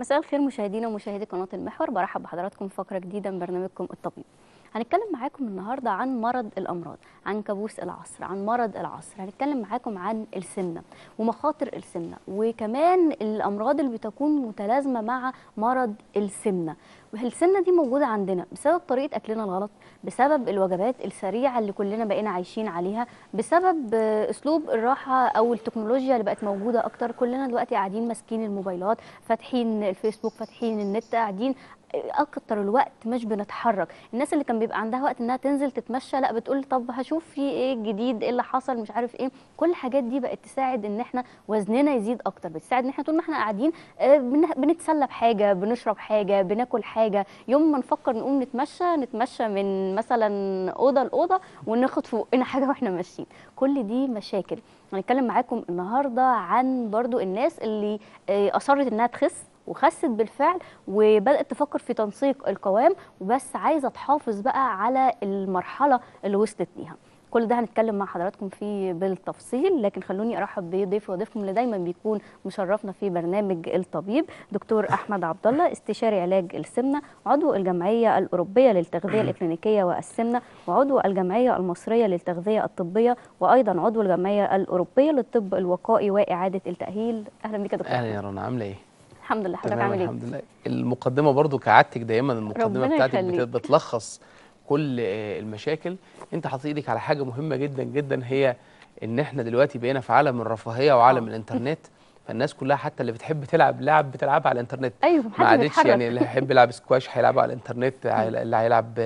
مساء الخير مشاهدينا ومشاهدي قناه المحور برحب بحضراتكم في فقره جديده من برنامجكم الطبيب هنتكلم معاكم النهارده عن مرض الامراض عن كابوس العصر عن مرض العصر هنتكلم معاكم عن السمنه ومخاطر السمنه وكمان الامراض اللي بتكون متلازمه مع مرض السمنه والسنه دي موجوده عندنا بسبب طريقه اكلنا الغلط بسبب الوجبات السريعه اللي كلنا بقينا عايشين عليها بسبب اسلوب الراحه او التكنولوجيا اللي بقت موجوده اكتر كلنا دلوقتي قاعدين ماسكين الموبايلات فاتحين الفيسبوك فاتحين النت قاعدين اكتر الوقت مش بنتحرك الناس اللي كان بيبقى عندها وقت انها تنزل تتمشى لا بتقول طب هشوف في ايه جديد ايه اللي حصل مش عارف ايه كل الحاجات دي بقت تساعد ان احنا وزننا يزيد اكتر بتساعد ان احنا طول ما احنا قاعدين آه، بنتسلى بحاجه بنشرب حاجه بناكل حاجه حاجه يوم ما نفكر نقوم نتمشى نتمشى من مثلا اوضه لاوضه وناخد فوقنا حاجه واحنا ماشيين كل دي مشاكل هنتكلم معاكم النهارده عن برضو الناس اللي آه، اصرت انها تخس وخست بالفعل وبدات تفكر في تنسيق القوام وبس عايزه تحافظ بقى على المرحله اللي وصلت ليها كل ده هنتكلم مع حضراتكم فيه بالتفصيل لكن خلوني ارحب بضيفي وضيفكم اللي دايما بيكون مشرفنا في برنامج الطبيب دكتور احمد عبد الله استشاري علاج السمنه عضو الجمعيه الاوروبيه للتغذيه الاكلينيكيه والسمنه وعضو الجمعيه المصريه للتغذيه الطبيه وايضا عضو الجمعيه الاوروبيه للطب الوقائي واعاده التاهيل اهلا بيك يا دكتور اهلا يا رنا عامله ايه الحمد لله حضرتك عامل ايه الحمد لله المقدمه برضو كعادتك دايما المقدمه بتاعتك بتلخص كل آه، المشاكل انت حاطط ايدك على حاجه مهمه جدا جدا هي ان احنا دلوقتي بقينا في عالم الرفاهيه وعالم آه. الانترنت فالناس كلها حتى اللي بتحب تلعب لعب بتلعبها على الانترنت ايوه ما عادتش يعني اللي هيحب يلعب سكواش هيلعب على الانترنت اللي هيلعب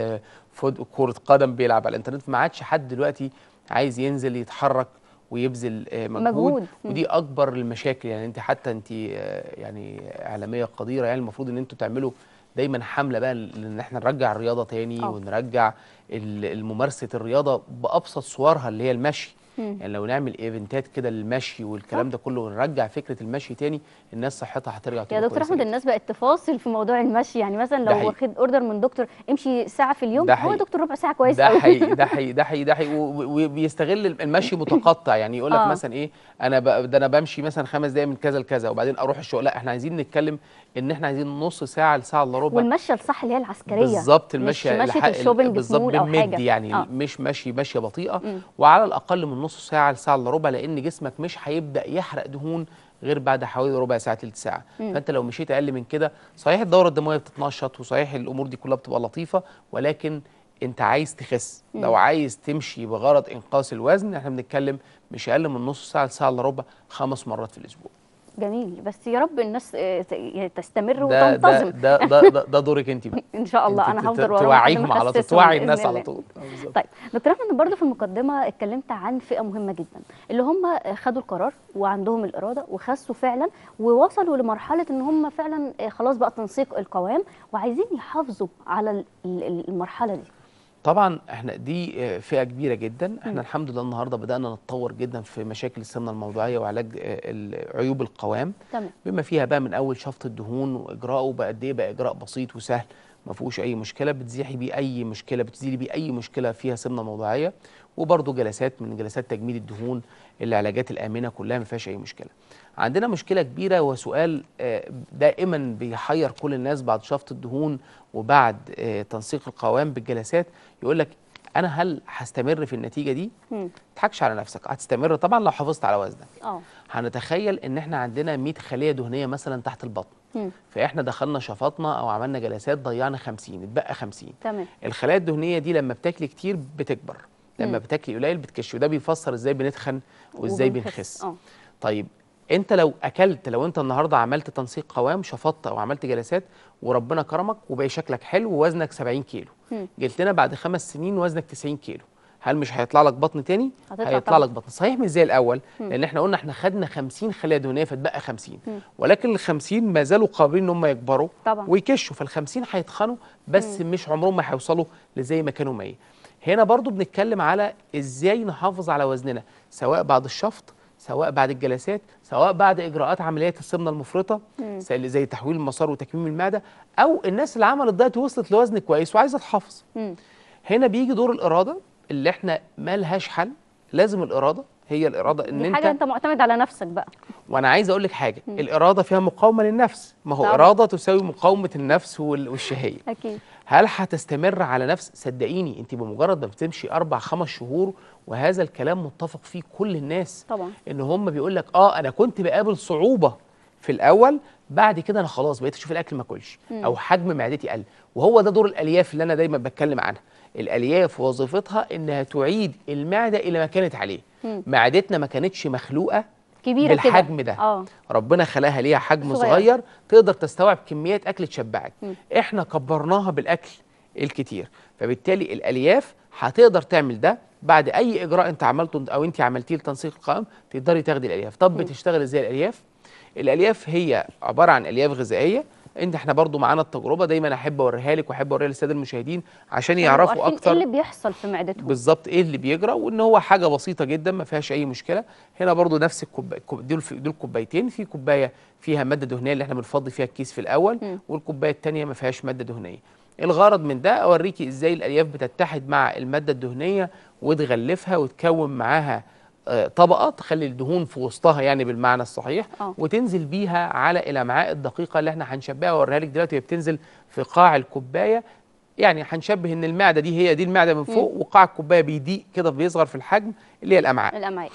كره قدم بيلعب على الانترنت ما عادش حد دلوقتي عايز ينزل يتحرك ويبذل آه، مجهود, مجهود. ودي اكبر المشاكل يعني انت حتى انت يعني اعلاميه قديره يعني المفروض ان انتوا تعملوا دايما حمله بقى لان احنا نرجع الرياضه تاني أوه. ونرجع ممارسه الرياضه بابسط صورها اللي هي المشي مم. يعني لو نعمل ايفنتات كده للمشي والكلام ده كله ونرجع فكره المشي تاني الناس صحتها هترجع تبقى يا دكتور احمد الناس بقت تفاصل في موضوع المشي يعني مثلا لو واخد اوردر من دكتور امشي ساعه في اليوم هو دكتور ربع ساعه كويس ده حقيقي ده حقيقي ده حقيقي ده حقيقي وبيستغل المشي متقطع يعني يقول لك آه. مثلا ايه انا ده انا بمشي مثلا خمس دقائق من كذا لكذا وبعدين اروح الشغل لا احنا عايزين نتكلم ان احنا عايزين نص ساعه لساعه الا ربع والمشيه الصح اللي هي العسكريه بالظبط المشيه مش مشيه الشوبنج بالظبط بالمد يعني آه. مش مشي مشيه بطيئه وعلى الاقل من نص ساعه لساعه الا ربع لان جسمك مش هيبدا يحرق دهون غير بعد حوالي ربع ساعه ثلث ساعه مم. فانت لو مشيت اقل من كده صحيح الدوره الدمويه بتتنشط وصحيح الامور دي كلها بتبقى لطيفه ولكن انت عايز تخس مم. لو عايز تمشي بغرض انقاص الوزن احنا بنتكلم مش اقل من نص ساعه لساعه الا ربع خمس مرات في الاسبوع جميل بس يا رب الناس آه، يعني تستمر وتنتظم ده ده ده, ده دورك انت بقى ان شاء الله انا هفضل وراهم توعيهم على طول توعي الناس على طول آه، طيب دكتور احمد برضه في المقدمه اتكلمت عن فئه مهمه جدا اللي هم خدوا القرار وعندهم الاراده وخسوا فعلا ووصلوا لمرحله ان هم فعلا آه، خلاص بقى تنسيق القوام وعايزين يحافظوا على المرحله دي طبعا احنا دي آه، فئه كبيره جدا احنا م. الحمد لله النهارده بدانا نتطور جدا في مشاكل السمنه الموضعيه وعلاج آه، عيوب القوام تمام. بما فيها بقى من اول شفط الدهون واجراءه بقى قد ايه بقى اجراء بسيط وسهل ما فيهوش اي مشكله بتزيحي بيه اي مشكله بتزيلي بيه اي مشكله فيها سمنه موضعيه وبرده جلسات من جلسات تجميد الدهون العلاجات الامنه كلها ما فيهاش اي مشكله عندنا مشكله كبيره وسؤال آه، دائما بيحير كل الناس بعد شفط الدهون وبعد آه، تنسيق القوام بالجلسات يقول لك انا هل هستمر في النتيجه دي ما تضحكش على نفسك هتستمر طبعا لو حافظت على وزنك اه هنتخيل ان احنا عندنا 100 خليه دهنيه مثلا تحت البطن فاحنا دخلنا شفطنا او عملنا جلسات ضيعنا 50 اتبقى 50 تمام الخلايا الدهنيه دي لما بتاكلي كتير بتكبر لما بتاكلي قليل بتكش وده بيفسر ازاي بنتخن وازاي بنخس آه. طيب انت لو اكلت لو انت النهارده عملت تنسيق قوام شفطت او عملت جلسات وربنا كرمك وبقى شكلك حلو ووزنك 70 كيلو جلتنا لنا بعد خمس سنين وزنك 90 كيلو هل مش هيطلع لك بطن تاني هيطلع لك بطن صحيح مش زي الاول م. لان احنا قلنا احنا خدنا 50 خليه دهنيه فتبقى 50 م. ولكن ال 50 ما زالوا قابلين ان هم يكبروا طبعا. ويكشوا فال 50 هيتخنوا بس م. مش عمرهم ما هيوصلوا لزي ما كانوا مية هنا برضو بنتكلم على ازاي نحافظ على وزننا سواء بعد الشفط سواء بعد الجلسات سواء بعد اجراءات عمليات السمنه المفرطه مم. زي تحويل المسار وتكميم المعده او الناس اللي عملت دايت وصلت لوزن كويس وعايزه تحافظ هنا بيجي دور الاراده اللي احنا مالهاش حل لازم الاراده هي الاراده ان انت حاجه انت معتمد على نفسك بقى وانا عايز اقول لك حاجه م. الاراده فيها مقاومه للنفس ما هو طبعا. اراده تساوي مقاومه النفس والشهيه اكيد هل هتستمر على نفس صدقيني انت بمجرد ما بتمشي اربع خمس شهور وهذا الكلام متفق فيه كل الناس طبعا ان هم بيقول لك اه انا كنت بقابل صعوبه في الاول بعد كده انا خلاص بقيت اشوف الاكل ما اكلش او حجم معدتي قل وهو ده دور الالياف اللي انا دايما بتكلم عنها الالياف وظيفتها انها تعيد المعده الى ما كانت عليه مم. معدتنا ما كانتش مخلوقه كبيره بالحجم كده. ده أوه. ربنا خلاها ليها حجم صغير. صغير تقدر تستوعب كميات اكل تشبعك مم. احنا كبرناها بالاكل الكتير فبالتالي الالياف هتقدر تعمل ده بعد اي اجراء انت عملته او انت عملتيه لتنسيق القائم تقدري تاخدي الالياف طب بتشتغل ازاي الالياف الالياف هي عباره عن الياف غذائيه انت احنا برضو معانا التجربه دايما احب اوريها لك واحب اوريها للساده المشاهدين عشان طيب، يعرفوا إيه اكتر ايه اللي بيحصل في معدتهم بالظبط ايه اللي بيجرى وان هو حاجه بسيطه جدا ما فيهاش اي مشكله هنا برضو نفس الكوبايه دول دول كوبايتين في كوبايه فيها ماده دهنيه اللي احنا بنفضي فيها الكيس في الاول م. والكوبايه الثانيه ما فيهاش ماده دهنيه الغرض من ده اوريكي ازاي الالياف بتتحد مع الماده الدهنيه وتغلفها وتكون معاها آه، طبقه تخلي الدهون في وسطها يعني بالمعنى الصحيح أوه. وتنزل بيها على الامعاء الدقيقه اللي احنا هنشبهها واوريها لك دلوقتي هي بتنزل في قاع الكوبايه يعني هنشبه ان المعده دي هي دي المعده من فوق وقاع الكوبايه بيضيق كده بيصغر في الحجم اللي هي الامعاء الامعاء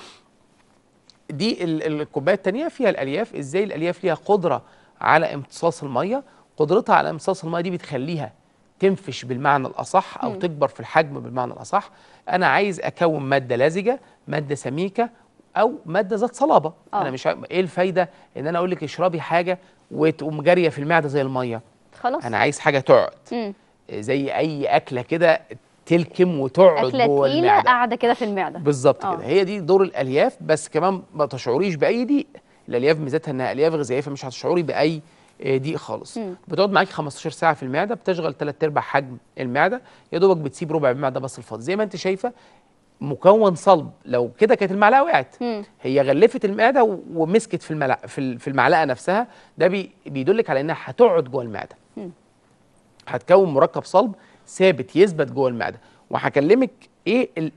دي الكوبايه الثانيه فيها الالياف ازاي الالياف ليها قدره على امتصاص الميه قدرتها على امتصاص الميه دي بتخليها تنفش بالمعنى الأصح أو م. تكبر في الحجم بالمعنى الأصح أنا عايز أكون مادة لزجة مادة سميكة أو مادة ذات صلابة أوه. أنا مش ع... إيه الفايدة إن أنا أقول لك اشربي حاجة وتقوم جارية في المعدة زي المية خلاص أنا عايز حاجة تقعد زي أي أكلة كده تلكم وتقعد جوه المعده قاعده كده في المعده بالظبط آه. كده هي دي دور الالياف بس كمان ما تشعريش باي ضيق الالياف ميزتها انها الياف غذائيه فمش هتشعري باي دي آه، خالص بتقعد معاكي 15 ساعه في المعده بتشغل ثلاث ارباع حجم المعده يا دوبك بتسيب ربع المعده بس الفاضي زي ما انت شايفه مكون صلب لو كده كانت المعلقه وقعت هي غلفت المعده ومسكت في الملع في المعلقه نفسها ده بي بيدلك على انها هتقعد جوه المعده هتكون مركب صلب ثابت يثبت جوه المعده وهكلمك ايه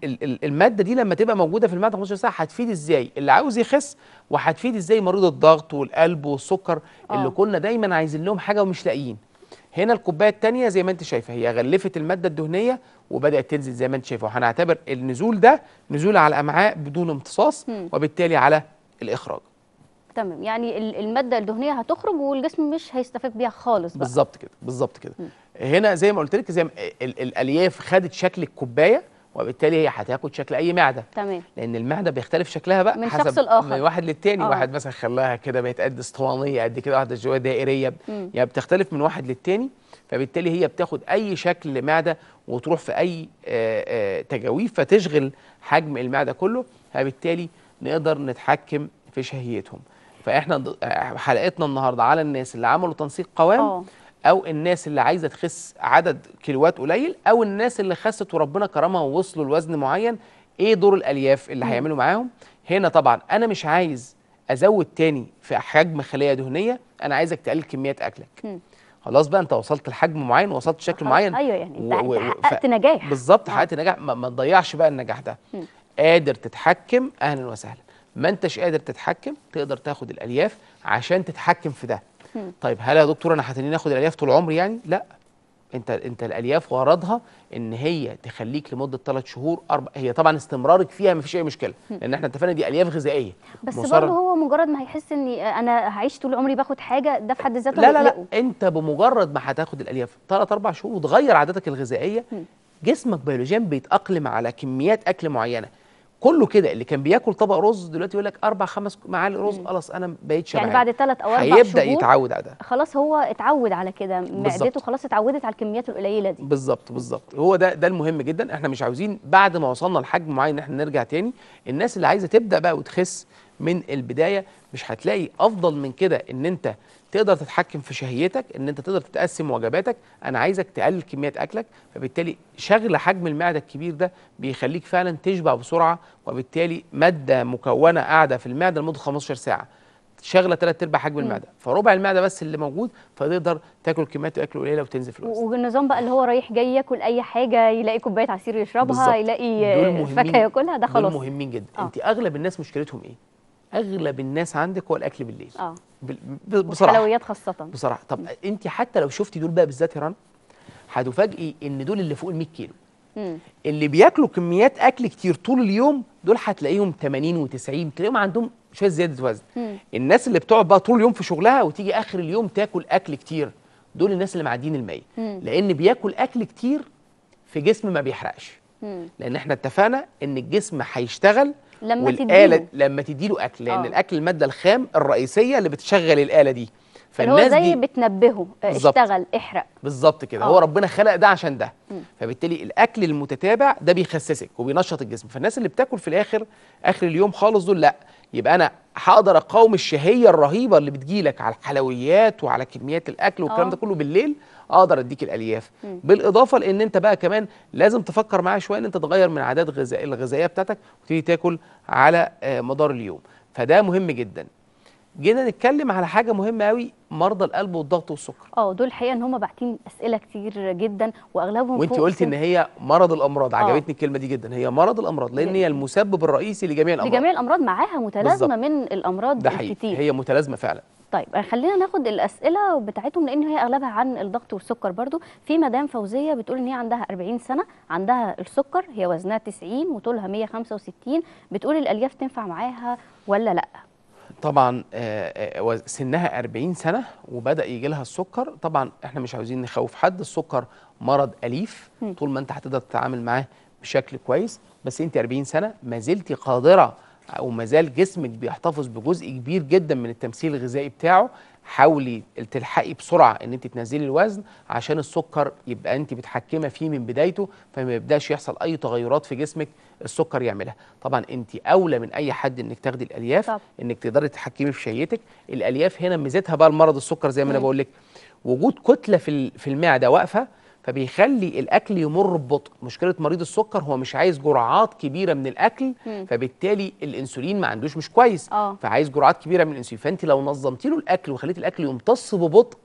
الماده دي لما تبقى موجوده في المعده 15 ساعه هتفيد ازاي اللي عاوز يخس وهتفيد ازاي مريض الضغط والقلب والسكر أوه. اللي آه. كنا دايما عايزين لهم حاجه ومش لاقيين هنا الكوبايه الثانيه زي ما انت شايفه هي غلفت الماده الدهنيه وبدات تنزل زي ما انت شايفه وهنعتبر النزول ده نزول على الامعاء بدون امتصاص م. وبالتالي على الاخراج تمام يعني الماده الدهنيه هتخرج والجسم مش هيستفاد بيها خالص بالظبط كده بالظبط كده م. هنا زي ما قلت لك زي ما الالياف خدت شكل الكوبايه وبالتالي هي هتاخد شكل اي معده تمام لان المعده بيختلف شكلها بقى من حسب شخص لاخر من واحد للتاني أوه. واحد مثلا خلاها كده بقت قد اسطوانيه قد كده واحده جواها دائريه يعني بتختلف من واحد للتاني فبالتالي هي بتاخد اي شكل معده وتروح في اي آه، آه، تجاويف فتشغل حجم المعده كله فبالتالي نقدر نتحكم في شهيتهم فاحنا آه، حلقتنا النهارده على الناس اللي عملوا تنسيق قوام أوه. او الناس اللي عايزه تخس عدد كيلوات قليل او الناس اللي خست وربنا كرمها ووصلوا لوزن معين ايه دور الالياف اللي هيعملوا معاهم هنا طبعا انا مش عايز ازود تاني في حجم خلايا دهنيه انا عايزك تقلل كميات اكلك م. خلاص بقى انت وصلت لحجم معين وصلت لشكل معين ايوه يعني و... حققت نجاح بالظبط آه. حققت نجاح ما, ما تضيعش بقى النجاح ده م. قادر تتحكم اهلا وسهلا ما انتش قادر تتحكم تقدر تاخد الالياف عشان تتحكم في ده طيب هل يا دكتور انا هتنين اخد الالياف طول عمري يعني لا انت انت الالياف غرضها ان هي تخليك لمده ثلاث شهور اربع هي طبعا استمرارك فيها ما فيش اي مشكله لان احنا اتفقنا دي الياف غذائيه بس برضه هو مجرد ما هيحس اني انا هعيش طول عمري باخد حاجه ده في حد ذاته لا لا لا انت بمجرد ما هتاخد الالياف ثلاث اربع شهور وتغير عاداتك الغذائيه جسمك بيولوجيا بيتاقلم على كميات اكل معينه كله كده اللي كان بياكل طبق رز دلوقتي يقول لك اربع خمس معالق رز خلاص انا بقيت شبعان يعني بعد ثلاث او اربع شهور هيبدا يتعود على ده خلاص هو اتعود على كده معدته خلاص اتعودت على الكميات القليله دي بالظبط بالظبط هو ده ده المهم جدا احنا مش عاوزين بعد ما وصلنا لحجم معين ان احنا نرجع تاني الناس اللي عايزه تبدا بقى وتخس من البدايه مش هتلاقي افضل من كده ان انت تقدر تتحكم في شهيتك ان انت تقدر تتقسم وجباتك انا عايزك تقلل كميه اكلك فبالتالي شغل حجم المعده الكبير ده بيخليك فعلا تشبع بسرعه وبالتالي ماده مكونه قاعده في المعده لمده 15 ساعه شغله ثلاث ارباع حجم المعده فربع المعده بس اللي موجود فتقدر تاكل كميات اكل قليله وتنزل في الوزن والنظام بقى اللي هو رايح جاي ياكل اي حاجه يلاقي كوبايه عصير يشربها بالزبط. يلاقي فاكهه ياكلها ده خلاص دول مهمين جدا آه. انت اغلب الناس مشكلتهم ايه اغلب الناس عندك هو الاكل بالليل آه. بصراحه حلويات خاصه بصراحه طب انت حتى لو شفتي دول بقى بالذات يا رنا هتفاجئي ان دول اللي فوق ال 100 كيلو مم. اللي بياكلوا كميات اكل كتير طول اليوم دول هتلاقيهم 80 و90 تلاقيهم عندهم شويه زياده وزن مم. الناس اللي بتقعد بقى طول اليوم في شغلها وتيجي اخر اليوم تاكل اكل كتير دول الناس اللي معديين المية لان بياكل اكل كتير في جسم ما بيحرقش مم. لان احنا اتفقنا ان الجسم هيشتغل لما والآلة تديله. لما تديله أكل لأن آه. الأكل المادة الخام الرئيسية اللي بتشغل الآلة دي فالناس هو زي دي بتنبهه آه، بالزبط. اشتغل احرق بالظبط كده آه. هو ربنا خلق ده عشان ده م. فبالتالي الاكل المتتابع ده بيخسسك وبينشط الجسم فالناس اللي بتاكل في الاخر اخر اليوم خالص دول لا يبقى انا هقدر اقاوم الشهيه الرهيبه اللي بتجيلك على الحلويات وعلى كميات الاكل والكلام آه. ده كله بالليل اقدر اديك الالياف مم. بالاضافه لان انت بقى كمان لازم تفكر معايا شويه ان انت تغير من عادات غذاء الغذائيه بتاعتك وتبتدي تاكل على آه، مدار اليوم فده مهم جدا جينا نتكلم على حاجه مهمه قوي مرضى القلب والضغط والسكر اه دول الحقيقه ان هم باعتين اسئله كتير جدا واغلبهم وانت قلتي ان هي مرض الامراض أوه. عجبتني الكلمه دي جدا هي مرض الامراض لان هي المسبب الرئيسي لجميع الامراض لجميع الامراض معاها متلازمه من الامراض ده الكتير هي متلازمه فعلا طيب آه، خلينا ناخد الاسئله بتاعتهم لان هي اغلبها عن الضغط والسكر برضو في مدام فوزيه بتقول ان هي عندها 40 سنه عندها السكر هي وزنها 90 وطولها 165 بتقول الالياف تنفع معاها ولا لا طبعا آه، آه، سنها 40 سنه وبدا يجي لها السكر طبعا احنا مش عاوزين نخوف حد السكر مرض اليف طول ما انت هتقدر تتعامل معاه بشكل كويس بس انت 40 سنه ما زلت قادره ما زال جسمك بيحتفظ بجزء كبير جدا من التمثيل الغذائي بتاعه حاولي تلحقي بسرعه ان انت تنزلي الوزن عشان السكر يبقى انت متحكمه فيه من بدايته فما يبداش يحصل اي تغيرات في جسمك السكر يعملها طبعا انت اولى من اي حد انك تاخدي الالياف طب. انك تقدري تتحكمي في شهيتك الالياف هنا ميزتها بقى المرض السكر زي ما انا بقول لك وجود كتله في في المعده واقفه فبيخلي الاكل يمر ببطء مشكله مريض السكر هو مش عايز جرعات كبيره من الاكل م. فبالتالي الانسولين ما عندوش مش كويس آه. فعايز جرعات كبيره من الانسولين فانت لو نظمتي له الاكل وخليت الاكل يمتص ببطء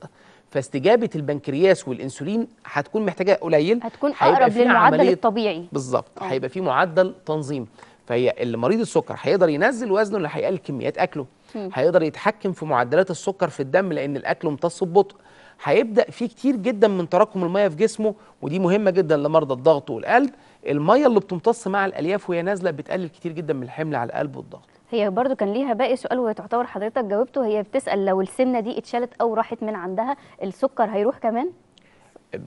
فاستجابه البنكرياس والانسولين هتكون محتاجه قليل هتكون اقرب للمعدل الطبيعي بالظبط آه. هيبقى في معدل تنظيم فهي اللي مريض السكر هيقدر ينزل وزنه اللي هيقلل كميات اكله هيقدر يتحكم في معدلات السكر في الدم لان الاكل امتص ببطء هيبدا فيه كتير جدا من تراكم الميه في جسمه ودي مهمه جدا لمرضى الضغط والقلب الميه اللي بتمتص مع الالياف وهي نازله بتقلل كتير جدا من الحمل على القلب والضغط هي برضو كان ليها باقي سؤال وتعتبر حضرتك جاوبته هي بتسال لو السمنه دي اتشالت او راحت من عندها السكر هيروح كمان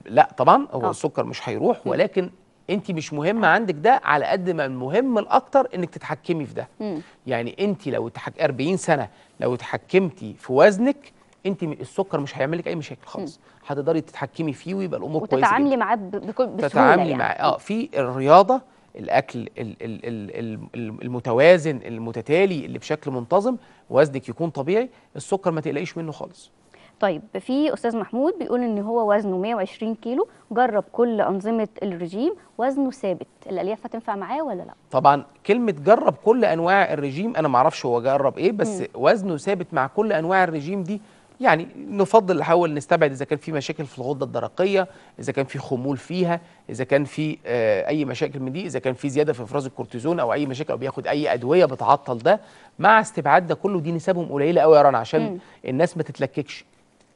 لا طبعا هو أوه. السكر مش هيروح ولكن انت مش مهم آه. عندك ده على قد ما المهم الاكتر انك تتحكمي في ده مم. يعني انت لو تحك... 40 سنه لو اتحكمتي في وزنك انت السكر مش هيعمل لك اي مشاكل خالص هتقدري تتحكمي فيه ويبقى الامور كويسه وتتعاملي معاه بكل بسهوله تتعاملي يعني. معاه اه في الرياضه الاكل الـ الـ الـ الـ المتوازن المتتالي اللي بشكل منتظم وزنك يكون طبيعي السكر ما تقلقيش منه خالص طيب في استاذ محمود بيقول ان هو وزنه 120 كيلو جرب كل انظمه الرجيم وزنه ثابت الالياف هتنفع معاه ولا لا طبعا كلمه جرب كل انواع الرجيم انا ما اعرفش هو جرب ايه بس م. وزنه ثابت مع كل انواع الرجيم دي يعني نفضل نحاول نستبعد اذا كان في مشاكل في الغده الدرقيه اذا كان في خمول فيها اذا كان في آه، اي مشاكل من دي اذا كان في زياده في افراز الكورتيزون او اي مشاكل او بياخد اي ادويه بتعطل ده مع استبعاد ده كله دي نسبهم قليله قوي يا رنا عشان م. الناس ما تتلككش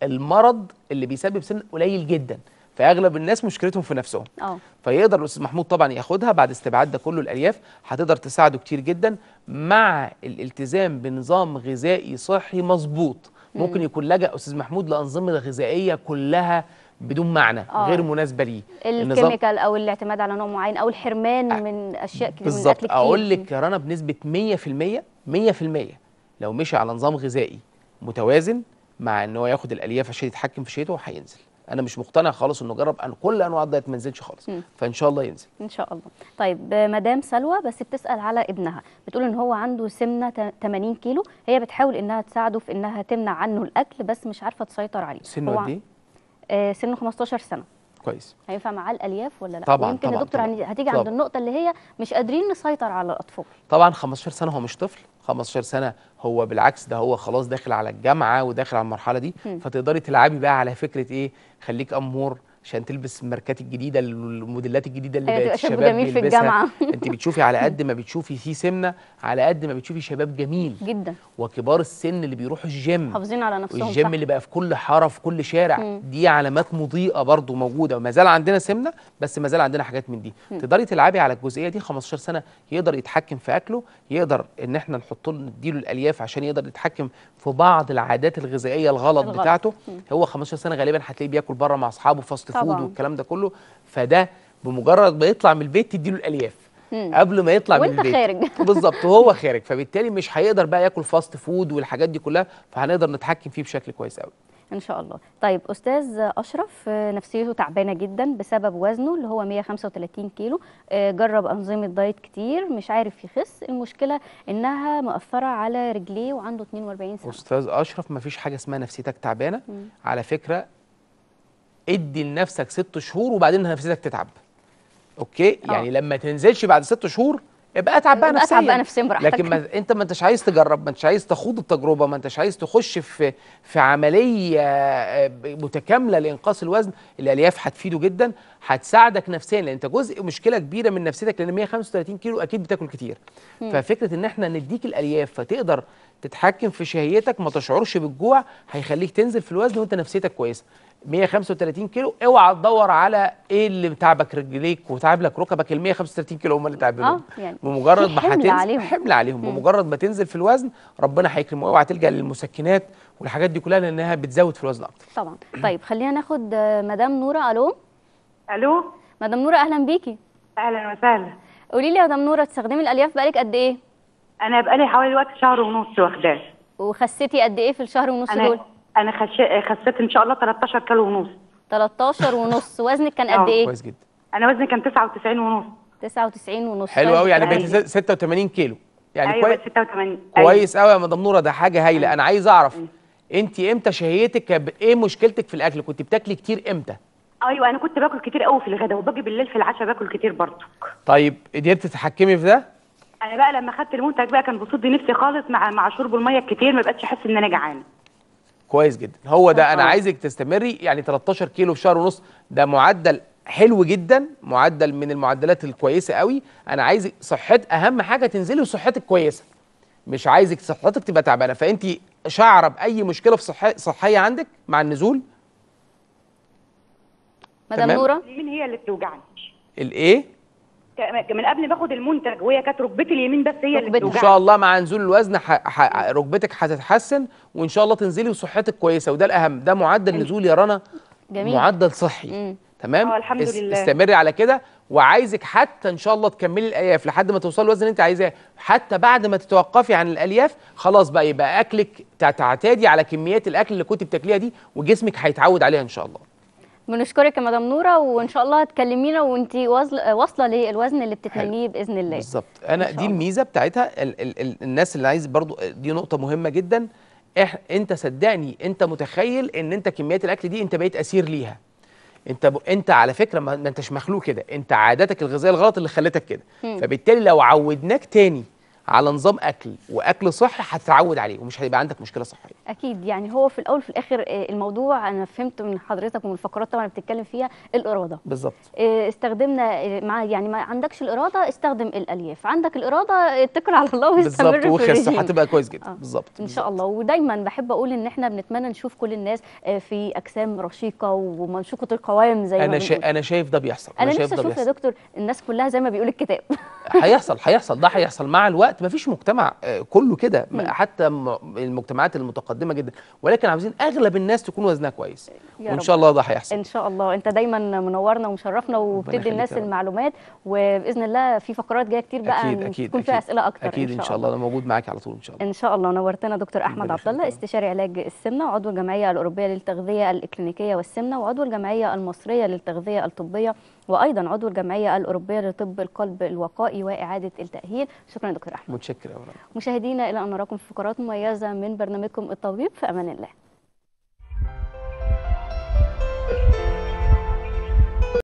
المرض اللي بيسبب سن قليل جدا فاغلب الناس مشكلتهم في نفسهم أوه. فيقدر الاستاذ محمود طبعا ياخدها بعد استبعاد ده كله الالياف هتقدر تساعده كتير جدا مع الالتزام بنظام غذائي صحي مظبوط ممكن يكون لجأ أستاذ محمود لأنظمة غذائية كلها بدون معنى آه. غير مناسبه ليه الكيميكال او الاعتماد على نوع معين او الحرمان آه. من اشياء كتير بالظبط كتير اقول لك يا رنا بنسبه 100% 100% لو مشي على نظام غذائي متوازن مع ان هو ياخد الالياف عشان يتحكم في شيته هينزل انا مش مقتنع خالص انه جرب ان كل انواع الدايت ما ينزلش خالص مم. فان شاء الله ينزل ان شاء الله طيب مدام سلوى بس بتسال على ابنها بتقول ان هو عنده سمنه 80 كيلو هي بتحاول انها تساعده في انها تمنع عنه الاكل بس مش عارفه تسيطر عليه سنه قد ايه آه، سنه 15 سنه كويس هينفع معاه الالياف ولا لا طبعا يمكن طبعا يا دكتور طبعا هتيجي طبعا عند النقطه اللي هي مش قادرين نسيطر على الاطفال طبعا 15 سنه هو مش طفل 15 سنه هو بالعكس ده هو خلاص داخل على الجامعه وداخل على المرحله دي فتقدري تلعبي بقى على فكره ايه خليك امور عشان تلبس الماركات الجديده الموديلات الجديده اللي بقت الشباب جميل في الجامعه انت بتشوفي على قد ما بتشوفي فيه سمنه على قد ما بتشوفي شباب جميل جدا وكبار السن اللي بيروحوا الجيم حافظين على نفسهم والجيم صح. اللي بقى في كل حاره في كل شارع م. دي علامات مضيئه برضو موجوده وما زال عندنا سمنه بس ما زال عندنا حاجات من دي م. تقدري تلعبي على الجزئيه دي 15 سنه يقدر يتحكم في اكله يقدر ان احنا نحط له نديله الالياف عشان يقدر يتحكم في بعض العادات الغذائيه الغلط, الغلط. بتاعته م. هو 15 سنه غالبا هتلاقيه بياكل بره مع اصحابه في فود والكلام ده كله فده بمجرد ما يطلع من البيت تديله الالياف قبل ما يطلع من البيت وانت خارج بالظبط وهو خارج فبالتالي مش هيقدر بقى ياكل فاست فود والحاجات دي كلها فهنقدر نتحكم فيه بشكل كويس قوي ان شاء الله طيب استاذ اشرف نفسيته تعبانه جدا بسبب وزنه اللي هو 135 كيلو آه، جرب انظمه دايت كتير مش عارف يخس المشكله انها مأثره على رجليه وعنده 42 سنه استاذ اشرف ما فيش حاجه اسمها نفسيتك تعبانه على فكره ادي لنفسك ست شهور وبعدين نفسيتك تتعب اوكي أوه. يعني لما تنزلش بعد ست شهور ابقى اتعب بقى نفسيا اتعب بقى نفسيا براحتك لكن ما انت ما انتش عايز تجرب ما انتش عايز تخوض التجربه ما انتش عايز تخش في في عمليه آه، متكامله لانقاص الوزن الالياف هتفيده جدا هتساعدك نفسيا لان انت جزء مشكله كبيره من نفسيتك لان 135 كيلو اكيد بتاكل كتير مم. ففكره ان احنا نديك الالياف فتقدر تتحكم في شهيتك ما تشعرش بالجوع هيخليك تنزل في الوزن وانت نفسيتك كويسه 135 كيلو اوعى تدور على ايه اللي متعبك رجليك وتعب لك ركبك ال 135 كيلو هم اللي تعبهم اه يعني بمجرد ما حمل عليهم حمل عليهم بمجرد ما تنزل في الوزن ربنا هيكرمه اوعى تلجا للمسكنات والحاجات دي كلها لانها بتزود في الوزن اكتر طبعا طيب خلينا ناخد آه، مدام نوره الو الو مدام نوره اهلا بيكي اهلا وسهلا قولي لي يا مدام نوره تستخدمي الالياف بقالك قد ايه انا بقالي حوالي دلوقتي شهر ونص واخداه وخسيتي قد ايه في الشهر ونص أنا دول؟ انا خسيت ان شاء الله 13 كيلو ونص 13 ونص وزنك كان قد آه. ايه؟ كويس جدا انا وزني كان 99 ونص 99 ونص حلو قوي طيب، يعني بقيتي يعني 86 كيلو يعني أيوة، أيوة. كويس أيوة 86 86 كويس قوي يا مدام نوره ده حاجه هايله أيوة. انا عايز اعرف أيوة. انت امتى شهيتك ايه مشكلتك في الاكل كنت بتاكلي كتير امتى ايوه انا كنت باكل كتير قوي في الغداء وباجي بالليل في العشاء باكل كتير برضه طيب قدرتي تتحكمي في ده انا بقى لما خدت المنتج بقى كان بصدي نفسي خالص مع مع شرب الميه الكتير ما بقتش احس ان انا جعان كويس جدا هو ده انا آه. عايزك تستمري يعني 13 كيلو في شهر ونص ده معدل حلو جدا معدل من المعدلات الكويسه قوي انا عايز صحت اهم حاجه تنزلي وصحتك كويسه مش عايزك صحتك تبقى تعبانه فانت شعره باي مشكله في صحي صحيه عندك مع النزول مدام نوره مين هي اللي بتوجعني الايه من قبل ما اخد المنتج وهي كانت ركبتي اليمين بس هي اللي ان شاء الله مع نزول الوزن ح... ح... ركبتك هتتحسن وان شاء الله تنزلي وصحتك كويسه وده الاهم ده معدل نزول يا رنا جميل. معدل صحي مم. تمام اه الحمد اس... لله استمري على كده وعايزك حتى ان شاء الله تكملي الالياف لحد ما توصلي الوزن اللي انت عايزاه حتى بعد ما تتوقفي عن الالياف خلاص بقى يبقى اكلك تعتادي على كميات الاكل اللي كنت بتاكليها دي وجسمك هيتعود عليها ان شاء الله بنشكرك يا مدام نوره وان شاء الله هتكلمينا وانت واصله للوزن اللي بتتمنيه باذن الله بالظبط انا دي الميزه بتاعتها ال ال ال الناس اللي عايز برضو دي نقطه مهمه جدا إح انت صدقني انت متخيل ان انت كميات الاكل دي انت بقيت اسير ليها انت ب... انت على فكره ما, ما انتش مخلوق كده انت عاداتك الغذائيه الغلط اللي خلتك كده فبالتالي لو عودناك تاني على نظام اكل واكل صحي هتتعود عليه ومش هيبقى عندك مشكله صحيه اكيد يعني هو في الاول وفي الاخر آه، الموضوع انا فهمت من حضرتك ومن الفقرات طبعا بتتكلم فيها الاراده بالظبط آه، استخدمنا آه، مع يعني ما عندكش الاراده استخدم الالياف عندك الاراده اتكل على الله واستمر في بالظبط هتبقى كويس جدا آه. بالظبط ان شاء الله ودايما بحب اقول ان احنا بنتمنى نشوف كل الناس في اجسام رشيقه ومنشوقه القوام زي ما انا شا... انا شايف ده بيحصل انا, أنا شايف ده بيحصل. يا دكتور الناس كلها زي ما بيقول الكتاب هيحصل هيحصل ده هيحصل مع الوقت الوقت فيش مجتمع آه، كله كده حتى المجتمعات المتقدمه جدا ولكن عاوزين اغلب الناس تكون وزنها كويس وان شاء الله ده هيحصل ان شاء الله انت دايما منورنا ومشرفنا وبتدي الناس المعلومات وباذن الله في فقرات جايه كتير بقى أكيد أكيد تكون فيها اسئله اكتر اكيد ان شاء, إن شاء الله انا موجود معاك على طول ان شاء الله ان شاء الله نورتنا دكتور احمد عبد الله استشاري علاج السمنه عضو الجمعيه الاوروبيه للتغذيه الاكلينيكيه والسمنه وعضو الجمعيه المصريه للتغذيه الطبيه وايضا عضو الجمعيه الاوروبيه لطب القلب الوقائي واعاده التاهيل شكرا دكتور احمد متشكر مشاهدينا الى ان نراكم في فقرات مميزه من برنامجكم الطبيب في امان الله